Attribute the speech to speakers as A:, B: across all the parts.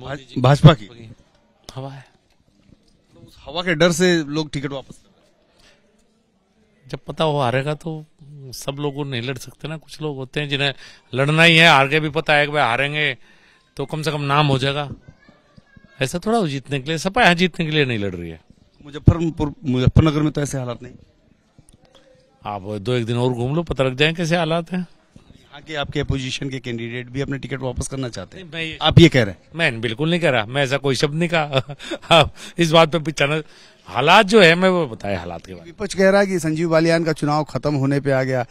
A: भाजपा की हवा है तो उस हवा के डर से लोग टिकट वापस जब पता हो हारेगा तो सब लोग नहीं लड़ सकते ना कुछ लोग होते हैं जिन्हें लड़ना ही है हार के भी पता है कि भाई हारेंगे तो कम से कम नाम हो जाएगा ऐसा थोड़ा जीतने के लिए सपा यहाँ जीतने के लिए नहीं लड़ रही है मुजफ्फरपुर
B: मुजफ्फरनगर में तो
A: ऐसे हालात नहीं आप दो एक दिन और घूम लो पता लग जाए कैसे हालात हैं आगे आपके अपोजिशन के कैंडिडेट भी अपने टिकट वापस करना चाहते हैं मैं आप ये कह रहे हैं मैं बिल्कुल नहीं कह रहा मैं ऐसा कोई शब्द नहीं कहा इस बात पे चैनल हालात जो है मैं वो
B: बताया हालात के बारे विपक्ष कह रहा है कि संजीव बालियान का चुनाव खत्म होने पे आ गया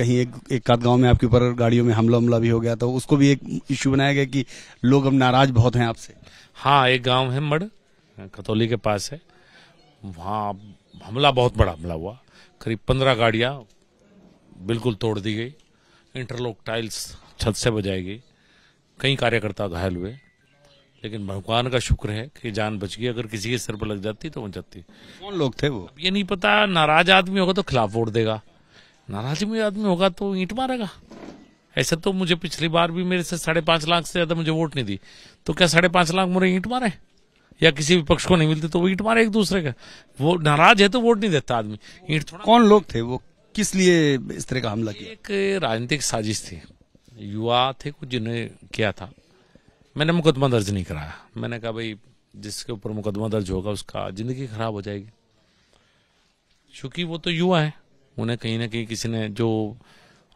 B: कहीं एक एक आध गांव में आपके ऊपर गाड़ियों में हमला हमला भी हो गया तो उसको भी एक इश्यू बनाया गया कि लोग अब नाराज बहुत हैं आपसे
A: हाँ एक गांव है मड़ खतौली के पास है वहाँ हमला बहुत बड़ा हमला हुआ करीब पंद्रह गाड़ियाँ बिल्कुल तोड़ दी गई इंटरलॉक टाइल्स छत से बजाई गई कई कार्यकर्ता घायल हुए लेकिन भगवान का शुक्र है कि जान बच गई अगर किसी के सिर पर लग जाती तो वो जाती कौन लोग थे वो ये नहीं पता नाराज आदमी होगा तो खिलाफ वोट देगा नाराज में आदमी होगा तो ईंट मारेगा ऐसे तो मुझे पिछली बार भी मेरे से साढ़े पांच लाख से ज्यादा मुझे वोट नहीं दी तो क्या साढ़े पांच लाख मुझे ईंट मारे या किसी भी पक्ष को नहीं मिलती तो वो ईंट मारे एक दूसरे का वो नाराज है तो वोट नहीं देता आदमी ईंट कौन लोग थे वो किस लिए इस तरह का हमला किया एक राजनीतिक साजिश थी युवा थे कुछ जिन्होंने किया था मैंने मुकदमा दर्ज नहीं कराया मैंने कहा भाई जिसके ऊपर मुकदमा दर्ज होगा उसका जिंदगी खराब हो जाएगी क्योंकि वो तो युवा है उन्हें कहीं ना कहीं किसी ने जो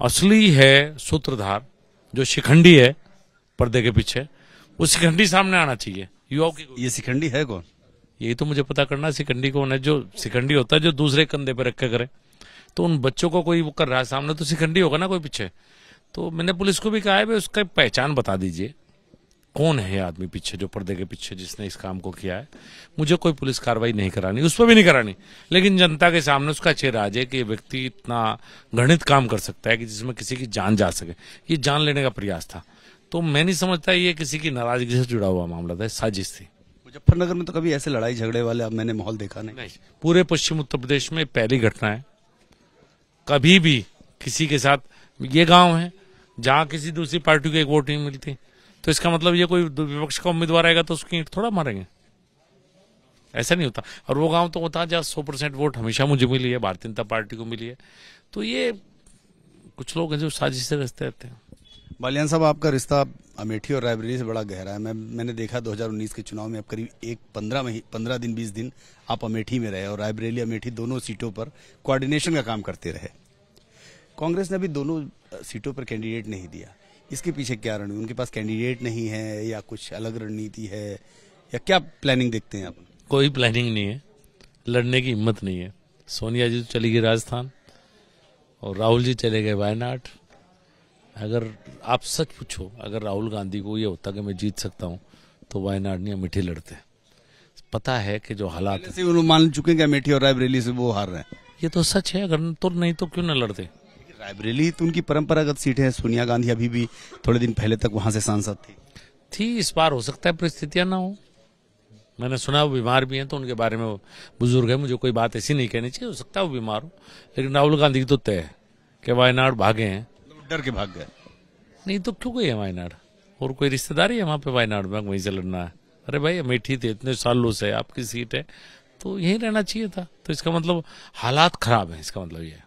A: असली है सूत्रधार जो शिखंडी है पर्दे के पीछे वो शिखंडी सामने आना चाहिए युवाओं की ये शिखंडी है कौन यही तो मुझे पता करना सिकंडी कौन है जो शिखंडी होता है जो दूसरे कंधे पर रखे करे तो उन बच्चों को कोई वो कर रहा है सामने तो सिखंडी होगा ना कोई पीछे तो मैंने पुलिस को भी कहा है भाई उसका पहचान बता दीजिए कौन है आदमी पीछे जो पर्दे के पीछे जिसने इस काम को किया है मुझे कोई पुलिस कार्रवाई नहीं करानी उस पर भी नहीं करानी लेकिन जनता के सामने उसका चेहरा आ जाए कि ये व्यक्ति इतना घृणित काम कर सकता है कि जिसमें किसी की जान जा सके ये जान लेने का प्रयास था तो मैं नहीं समझता ये किसी की नाराजगी से जुड़ा हुआ मामला था साजिश थी मुजफ्फरनगर में तो कभी ऐसे लड़ाई
B: झगड़े वाले अब मैंने माहौल देखा नहीं, नहीं।
A: पूरे पश्चिम उत्तर प्रदेश में पहली घटना है कभी भी किसी के साथ ये गांव है जहां किसी दूसरी पार्टी को एक वोट नहीं मिलती तो इसका मतलब ये कोई विपक्ष का उम्मीदवार आएगा तो उसकी थोड़ा मारेंगे ऐसा नहीं होता और वो गांव तो होता जहाँ सौ परसेंट वोट हमेशा मुझे मिली है भारतीय जनता पार्टी को मिली है तो ये कुछ लोग हैं जो साजिश से रचते
B: रहते हैं बालियान साहब आपका रिश्ता अमेठी और रायबरेली से बड़ा गहरा है मैं मैंने देखा 2019 के चुनाव में अब करीब एक पंद्रह मही पंद्रह दिन बीस दिन आप अमेठी में रहे और रायबरेली अमेठी दोनों सीटों पर कोऑर्डिनेशन का काम करते रहे कांग्रेस ने अभी दोनों सीटों पर कैंडिडेट नहीं दिया इसके पीछे क्या रणनीति उनके पास कैंडिडेट नहीं है या कुछ अलग रणनीति है या क्या प्लानिंग देखते हैं आप
A: कोई प्लानिंग नहीं है लड़ने की हिम्मत नहीं है सोनिया जी तो चली गई राजस्थान और राहुल जी चले गए वायनाड अगर आप सच पूछो अगर राहुल गांधी को ये होता कि मैं जीत सकता हूँ तो वायनाड नहीं अमेठी लड़ते पता है कि जो हालात है मान चुके हैं अमेठी और रायबरेली
B: से वो हार रहे हैं ये तो सच है अगर तो नहीं तो क्यों ना लड़ते रायबरेली तो उनकी परंपरागत सीट है सोनिया गांधी अभी भी थोड़े दिन पहले तक वहां से सांसद थी
A: थी इस बार हो सकता है परिस्थितियां ना हो मैंने सुना वो बीमार भी हैं तो उनके बारे में बुजुर्ग है मुझे कोई बात ऐसी नहीं कहनी चाहिए हो सकता है वो बीमार हो लेकिन राहुल गांधी तो तय है कि वायनाड भागे हैं डर के भाग गए नहीं तो क्यों गई है वायनाड और कोई रिश्तेदारी है वहाँ पे वायनाड में वहीं से लड़ना है अरे भाई अमेठी थे इतने सालों से आपकी सीट है तो यहीं रहना चाहिए था तो इसका
B: मतलब हालात खराब है इसका मतलब ये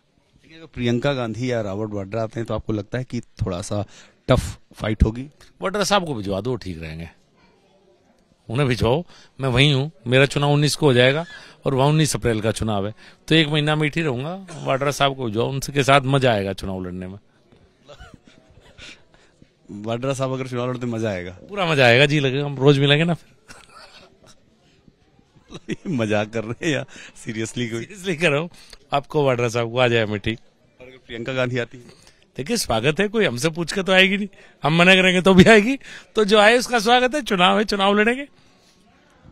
B: अगर प्रियंका गांधी या रॉबर्ट वाड्रा आते हैं तो आपको लगता है कि थोड़ा सा टफ फाइट होगी वाड्रा साहब को भिजवा दो ठीक रहेंगे
A: उन्हें भिजवाओ मैं वहीं हूँ मेरा चुनाव उन्नीस को हो जाएगा और वहाँ उन्नीस अप्रैल का चुनाव है तो एक महीना में ही रहूंगा वाड्रा साहब को भिजवाओ उनके साथ मजा आएगा चुनाव लड़ने में
B: वाड्रा साहब अगर चुनाव लड़ते मजा आएगा पूरा मजा आएगा जी लगेगा हम रोज मिलेंगे ना फिर मजाक कर रहे हैं या सीरियसली
A: कोई सीरियसली कर रहा हूँ आपको वाड्रा साहब को आ जाए मिठी अगर प्रियंका गांधी आती है देखिए स्वागत है कोई हमसे पूछ के तो आएगी नहीं हम मना करेंगे तो भी आएगी तो जो आए उसका स्वागत है चुनाव है
B: चुनाव लड़ेंगे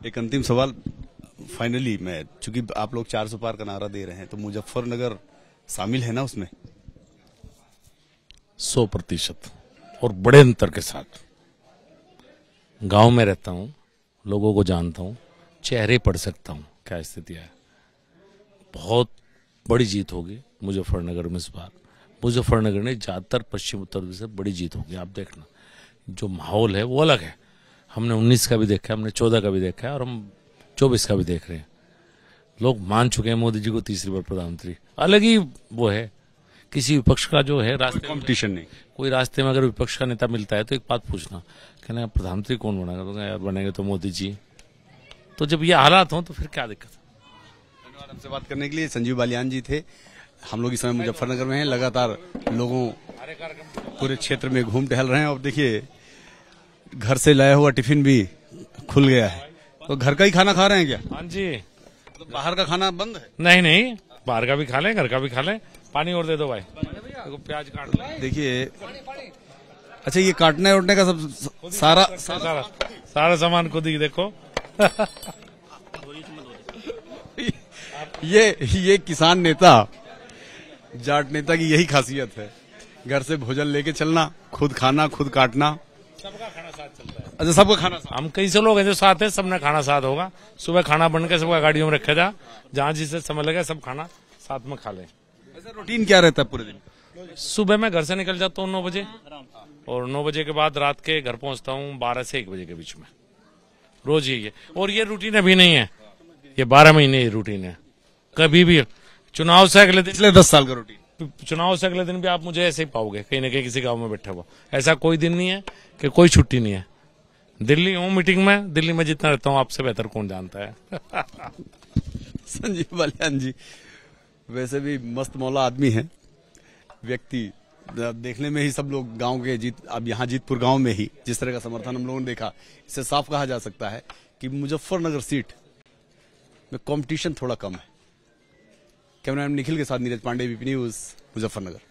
B: एक अंतिम सवाल फाइनली मैं चूंकि आप लोग चार सौ पार का नारा दे रहे हैं तो मुजफ्फरनगर शामिल है ना उसमें
A: सौ प्रतिशत और बड़े अंतर के साथ गांव में रहता हूं लोगों को जानता हूं चेहरे पढ़ सकता हूं क्या स्थिति है बहुत बड़ी जीत होगी मुजफ्फरनगर में इस बार मुजफ्फरनगर ने ज़्यादातर पश्चिम उत्तर से बड़ी जीत होगी आप देखना जो माहौल है वो अलग है हमने 19 का भी देखा है हमने 14 का भी देखा है और हम चौबीस का भी देख रहे हैं लोग मान चुके हैं मोदी जी को तीसरी बार प्रधानमंत्री अलग ही वो है किसी विपक्ष का जो है रास्ते कंपटीशन नहीं कोई रास्ते में अगर विपक्ष का नेता मिलता है तो एक बात पूछना कहना प्रधानमंत्री कौन बनेगा तो यार बनेंगे तो मोदी जी
B: तो जब ये हालात हो तो फिर क्या दिक्कत धन्यवाद हमसे बात करने के लिए संजीव बालियान जी थे हम लोग इस समय मुजफ्फरनगर में हैं लगातार लोगों पूरे क्षेत्र में घूम टहल रहे हैं और देखिए घर से लाया हुआ टिफिन भी खुल गया है तो घर का ही खाना खा रहे हैं क्या हाँ जी तो बाहर का खाना बंद है नहीं नहीं बाहर का भी खा
A: लें घर का भी खा लें पानी और दे दो भाई देखो प्याज काट देखिए अच्छा ये काटने उठने का सब सारा सारा सारा
B: सामान खुद ही देखो ये ये किसान नेता जाट नेता की यही खासियत है घर से भोजन लेके चलना खुद खाना खुद काटना सबका खाना साथ चलता है अच्छा सबका खाना साथ। हम
A: कई से लोग हैं जो साथ है सबने खाना साथ होगा सुबह खाना बन के सबका गाड़ियों में जा जहाँ जिसे समय लगे सब खाना साथ में खा लें रूटीन क्या रहता है पूरे दिन सुबह मैं घर से निकल जाता हूँ नौ बजे और नौ बजे के बाद रात के घर पहुंचता हूँ बारह से एक बजे के बीच में रोज यही है और ये रूटीन अभी नहीं है ये बारह महीने ये रूटीन है कभी भी चुनाव से अगले दिन दस साल का रूटीन चुनाव से अगले दिन भी आप मुझे ऐसे ही पाओगे कहीं ना कहीं किसी गांव में बैठा हुआ ऐसा कोई दिन नहीं है कि कोई छुट्टी नहीं है दिल्ली हूँ मीटिंग में दिल्ली में जितना रहता हूँ आपसे बेहतर कौन जानता
B: है संजीव बलियान जी वैसे भी मस्त मौला आदमी है व्यक्ति देखने में ही सब लोग गांव के जीत अब यहाँ जीतपुर गांव में ही जिस तरह का समर्थन हम लोगों ने देखा इसे साफ कहा जा सकता है कि मुजफ्फरनगर सीट में कंपटीशन थोड़ा कम है कैमरामैन निखिल के साथ नीरज पांडे बीपी न्यूज मुजफ्फरनगर